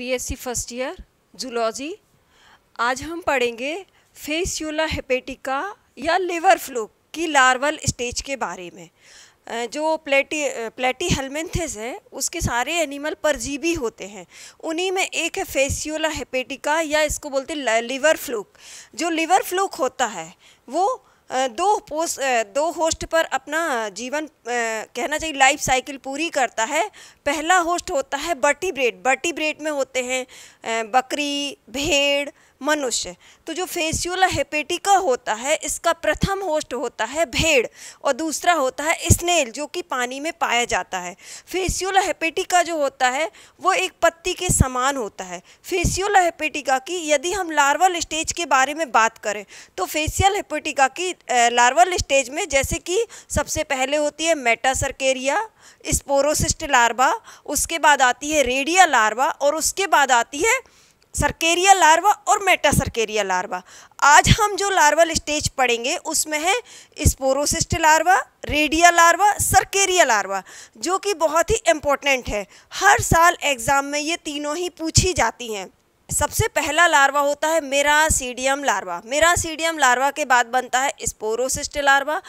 सी first year zoology आज हम पढ़ेंगे फेसियोला हेपेटिका या लिवर फ्लू की लार्वल स्टेज के बारे में जो प्लेटी प्लेटी हेलमेंथिस है उसके सारे एनिमल परजीवी होते हैं उन्हीं में एक है फेसियोला हेपेटिका या इसको बोलते लिवर फ्लूक जो लिवर फ्लूक होता है वो दो पोस्ट दो होस्ट पर अपना जीवन कहना चाहिए लाइफ साइकिल पूरी करता है पहला होस्ट होता है बटी ब्रेड बटी ब्रेड में होते हैं बकरी भेड़ मनुष्य तो जो फेसियोला हेपेटिका होता है इसका प्रथम होस्ट होता है भेड़ और दूसरा होता है स्नेल जो कि पानी में पाया जाता है फेसियोला हेपेटिका जो होता है वो एक पत्ती के समान होता है फेसियोला हेपेटिका की यदि हम लार्वल स्टेज के बारे में बात करें तो फेसियल हेपेटिका की लार्वल स्टेज में जैसे कि सबसे पहले होती है मेटासर्केरिया स्पोरोसिस्ट लार्वा उसके बाद आती है रेडिया लार्वा और उसके बाद आती है सरकेरिया लार्वा और मेटा सरकेरिया लार्वा आज हम जो लार्वल स्टेज पढ़ेंगे उसमें है sporocyst larva redia larva cercaria larva जो कि बहुत ही इम्पोर्टेंट है हर साल एग्ज़ाम में ये तीनों ही पूछी जाती हैं सबसे पहला लार्वा होता है मेरासीडियम लार्वा मेरासीडियम लार्वा के बाद बनता है स्पोरोसिस्ट लार्वा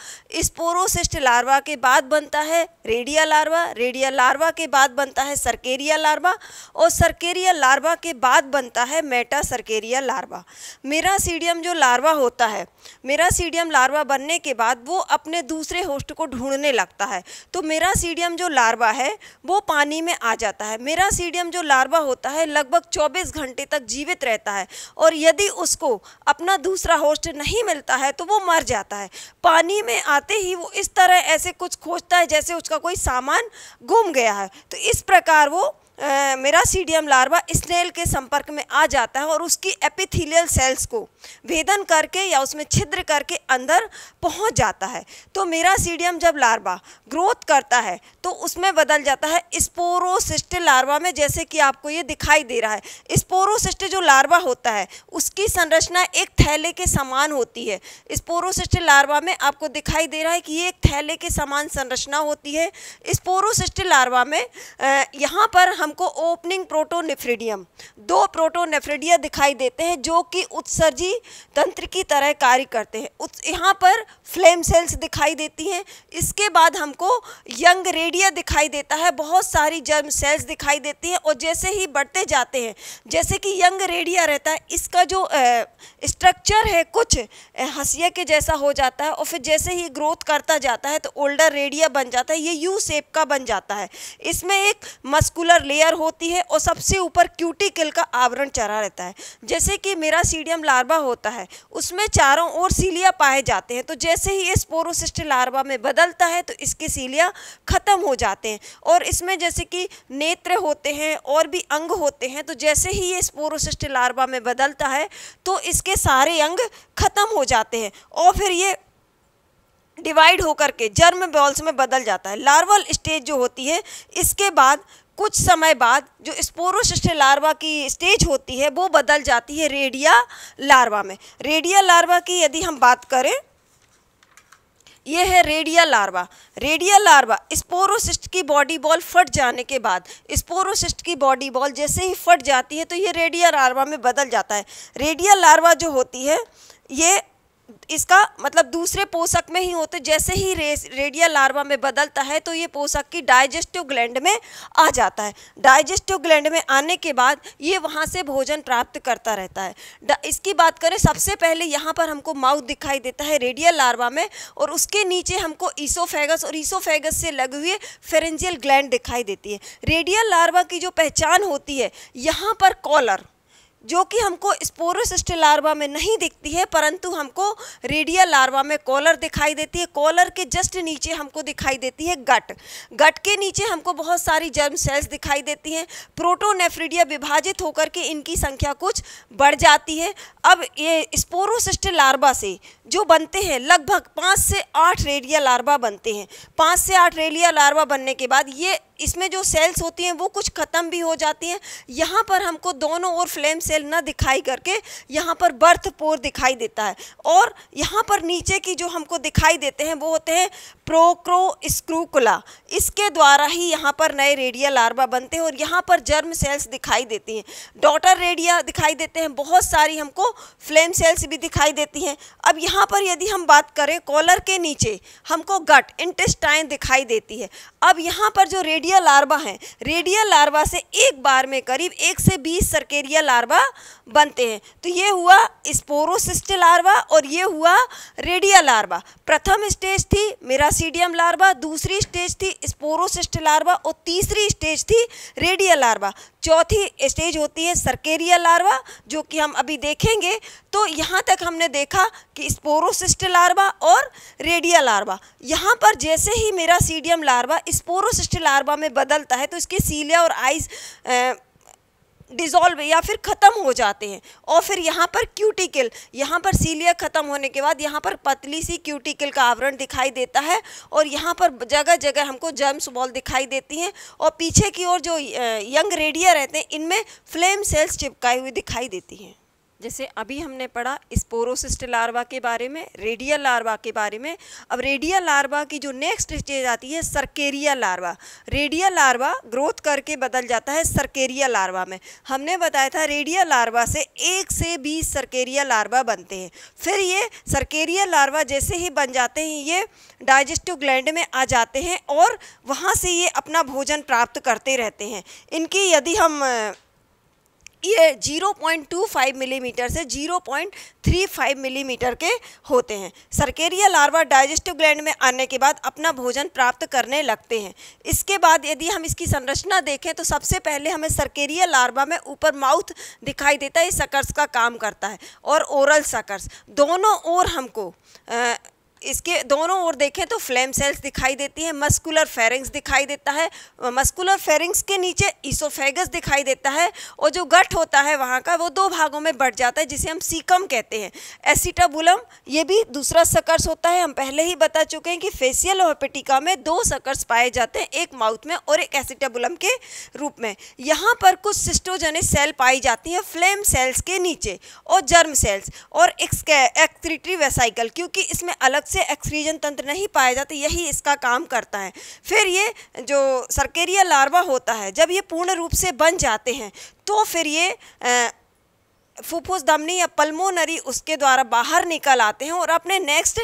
स्पोरोसिस्ट लार्वा के बाद बनता है रेडिया लार्वा रेडिया लार्वा के बाद बनता है सरकेरिया लार्वा और सरकेरिया लार्वा के बाद बनता है मेटा सरकेरिया लार्वा मेरासीडियम जो लार्वा होता है मेरासीडियम लार्वा बनने के बाद वो अपने दूसरे होस्ट को ढूंढने लगता है तो मेरासीडियम जो लार्वा है वो पानी में आ जाता है मेरासीडियम जो लार्वा होता है लगभग चौबीस घंटे तक जीवित रहता है और यदि उसको अपना दूसरा होस्ट नहीं मिलता है तो वो मर जाता है पानी में आते ही वो इस तरह ऐसे कुछ खोजता है जैसे उसका कोई सामान गुम गया है तो इस प्रकार वो मेरा सीडियम लार्वा स्नेल के संपर्क में आ जाता है और उसकी एपिथेलियल सेल्स को भेदन करके या उसमें छिद्र करके अंदर पहुंच जाता है तो मेरा सीडियम जब लार्वा ग्रोथ करता है तो उसमें बदल जाता है स्पोरोसिस्ट लार्वा में जैसे कि आपको ये दिखाई दे रहा है स्पोरोसिस्ट जो लार्वा होता है उसकी संरचना एक थैले के समान होती है स्पोरोसिस्ट लार्वा में आपको दिखाई दे रहा है कि ये एक थैले के समान संरचना होती है स्पोरोसिस्ट लार्वा में यहाँ पर हम हमको ओपनिंग प्रोटोनेफ्रिडियम दो प्रोटोनेफ्रिडिया दिखाई देते हैं जो कि उत्सर्जी तंत्र की तरह कार्य करते हैं यहाँ पर फ्लेम सेल्स दिखाई देती हैं इसके बाद हमको यंग रेडिया दिखाई देता है बहुत सारी जर्म सेल्स दिखाई देती हैं और जैसे ही बढ़ते जाते हैं जैसे कि यंग रेडिया रहता है इसका जो स्ट्रक्चर है कुछ हसिया के जैसा हो जाता है और फिर जैसे ही ग्रोथ करता जाता है तो ओल्डर रेडिया बन जाता है ये यू सेप का बन जाता है इसमें एक मस्कुलर ले लेयर होती है और सबसे ऊपर क्यूटिकल का आवरण चढ़ा रहता है जैसे कि मेरा सीडियम लार्वा होता है उसमें चारों ओर सीलिया पाए जाते हैं तो जैसे ही ये स्पोरोसिस्ट लार्वा में बदलता है तो इसके सीलिया ख़त्म हो जाते हैं और इसमें जैसे कि नेत्र होते हैं और भी अंग होते हैं तो जैसे ही ये स्पोरोसिस्ट लार्वा में बदलता है तो इसके सारे अंग ख़त्म हो जाते हैं और फिर ये डिवाइड होकर के जर्म बॉल्स में बदल जाता है लार्वल स्टेज जो होती है इसके बाद कुछ समय बाद जो स्पोरोसिस्ट लार्वा की स्टेज होती है वो बदल जाती है रेडिया लार्वा में रेडिया लार्वा की यदि हम बात करें यह है redia larva redia larva sporocyst की बॉडी बॉल फट जाने के बाद स्पोरोसिस्ट की बॉडी बॉल जैसे ही फट जाती है तो ये रेडिया लार्वा में बदल जाता है रेडिया लार्वा जो होती है ये इसका मतलब दूसरे पोषक में ही होते जैसे ही रे, रेडिया लार्वा में बदलता है तो ये पोषक की डाइजेस्टिव ग्लैंड में आ जाता है डाइजेस्टिव ग्लैंड में आने के बाद ये वहाँ से भोजन प्राप्त करता रहता है इसकी बात करें सबसे पहले यहाँ पर हमको माउथ दिखाई देता है रेडियल लार्वा में और उसके नीचे हमको ईसोफेगस और ईसोफेगस से लगे हुए फेरेंजियल ग्लैंड दिखाई देती है रेडियल लार्वा की जो पहचान होती है यहाँ पर कॉलर जो कि हमको स्पोरोसिस्ट लार्वा में नहीं दिखती है परंतु हमको रेडिया लार्वा में कॉलर दिखाई देती है कॉलर के जस्ट नीचे हमको दिखाई देती है गट गट के नीचे हमको बहुत सारी जर्म सेल्स दिखाई देती हैं प्रोटोनेफ्रिडिया विभाजित होकर के इनकी संख्या कुछ बढ़ जाती है अब ये स्पोरोसिस्ट लार्वा से जो बनते हैं लगभग पाँच से आठ रेडिया लार्वा बनते हैं पाँच से आठ रेडिया लार्वा बनने के बाद ये इसमें जो सेल्स होती हैं वो कुछ ख़त्म भी हो जाती हैं यहाँ पर हमको दोनों ओर फ्लेम सेल ना दिखाई करके यहाँ पर बर्थ पोर दिखाई देता है और यहाँ पर नीचे की जो हमको दिखाई देते हैं वो होते हैं प्रोक्रो स्क्रूकुला इसके द्वारा ही यहाँ पर नए रेडिया लार्वा बनते हैं और यहाँ पर जर्म सेल्स दिखाई देती हैं डॉटर रेडिया दिखाई देते हैं बहुत सारी हमको फ्लेम सेल्स भी दिखाई देती हैं अब यहाँ पर यदि हम बात करें कॉलर के नीचे हमको गट इंटेस्टाइन दिखाई देती है अब यहाँ पर जो रेडिया रेडियल लार्वा हैं रेडिया लार्वा से एक बार में करीब एक से बीस सर्केरिया लार्वा बनते हैं तो ये हुआ स्पोरोसिस्ट लार्वा और ये हुआ रेडिया लार्वा प्रथम स्टेज थी मेरासीडियम लार्वा दूसरी स्टेज थी स्पोरोसिस्ट लार्वा और तीसरी स्टेज थी रेडिया लार्वा चौथी स्टेज होती है सर्केरिया लार्वा जो कि हम अभी देखेंगे तो यहाँ तक हमने देखा कि स्पोरोसिस्ट लार्वा और रेडिया लार्वा यहाँ पर जैसे ही मेरा सीडियम लार्वा स्पोरोसिस्ट लार्वा हवा में बदलता है तो इसके सीलिया और आइज़ डिज़ोल्व या फिर ख़त्म हो जाते हैं और फिर यहाँ पर क्यूटिकल यहाँ पर सीलिया ख़त्म होने के बाद यहाँ पर पतली सी क्यूटिकल का आवरण दिखाई देता है और यहाँ पर जगह जगह हमको जर्म्स बॉल दिखाई देती हैं और पीछे की ओर जो यंग रेडिया रहते हैं इनमें फ्लेम सेल्स चिपकाई हुई दिखाई देती हैं जैसे अभी हमने पढ़ा स्पोरोसिस्ट लार्वा के बारे में रेडियल लार्वा के बारे में अब रेडियल लार्वा की जो नेक्स्ट स्टेज आती है cercaria larva radial larva growth करके बदल जाता है सरकेरिया लार्वा में हमने बताया था रेडियल लार्वा से एक से बीस सरकेरिया लार्वा बनते हैं फिर ये सरकेरिया लार्वा जैसे ही बन जाते हैं ये डाइजेस्टिव ग्लैंड में आ जाते हैं और वहाँ से ये अपना भोजन प्राप्त करते रहते हैं इनकी यदि हम ये 0.25 मिलीमीटर से 0.35 मिलीमीटर के होते हैं सरकेरिया लार्वा डाइजेस्टिव ग्लैंड में आने के बाद अपना भोजन प्राप्त करने लगते हैं इसके बाद यदि हम इसकी संरचना देखें तो सबसे पहले हमें सरकेरिया लार्वा में ऊपर माउथ दिखाई देता है सकर्स का काम करता है और ओरल सकर्स दोनों ओर हमको आ, इसके दोनों ओर देखें तो फ्लेम सेल्स दिखाई देती हैं मस्कुलर फेरिंग्स दिखाई देता है मस्कुलर फेरिंग्स के नीचे इसोफेगस दिखाई देता है और जो गट होता है वहाँ का वो दो भागों में बढ़ जाता है जिसे हम सीकम कहते हैं एसिटाबुलम ये भी दूसरा सकर्स होता है हम पहले ही बता चुके हैं कि फेसियल और पेटिका में दो सकर्स पाए जाते हैं एक माउथ में और एक एसिटाबुलम के रूप में यहाँ पर कुछ सिस्टोजेनिक सेल पाई जाती हैं फ्लेम सेल्स के नीचे और जर्म सेल्स और एक्सक्रिटरी वेसाइकल क्योंकि इसमें अलग से एक्सक्रीजन तंत्र नहीं पाए जाते यही इसका काम करता है फिर ये जो सरकेरिया लार्वा होता है जब ये पूर्ण रूप से बन जाते हैं तो फिर ये आ, फुफ्फुस धमनी या पल्मोनरी उसके द्वारा बाहर निकल आते हैं और अपने नेक्स्ट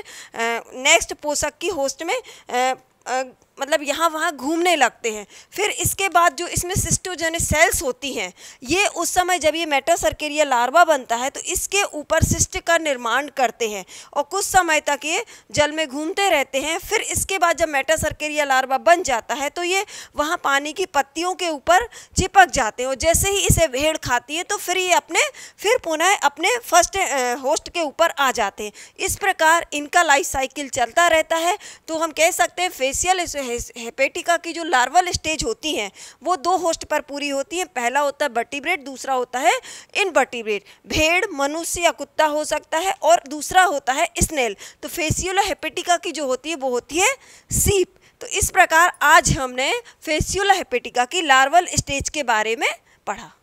नेक्स्ट पोषक की होस्ट में आ, आ, मतलब यहाँ वहाँ घूमने लगते हैं फिर इसके बाद जो इसमें सिस्टोजेनिक सेल्स होती हैं ये उस समय जब ये मेटासर्केरिया लार्वा बनता है तो इसके ऊपर सिस्ट का निर्माण करते हैं और कुछ समय तक ये जल में घूमते रहते हैं फिर इसके बाद जब मेटासर्केरिया लार्वा बन जाता है तो ये वहाँ पानी की पत्तियों के ऊपर चिपक जाते हैं और जैसे ही इसे भेड़ खाती है तो फिर ये अपने फिर पुनः अपने फर्स्ट होस्ट के ऊपर आ जाते हैं इस प्रकार इनका लाइफ साइकिल चलता रहता है तो हम कह सकते हैं फेसियल हेपेटिका की जो लार्वल स्टेज होती हैं वो दो होस्ट पर पूरी होती हैं पहला होता है बटीब्रेड दूसरा होता है इनबटीब्रेड भेड़ मनुष्य या कुत्ता हो सकता है और दूसरा होता है स्नेल तो फेसियोला हेपेटिका की जो होती है वो होती है सीप तो इस प्रकार आज हमने फेसियोला हेपेटिका की लार्वल स्टेज के बारे में पढ़ा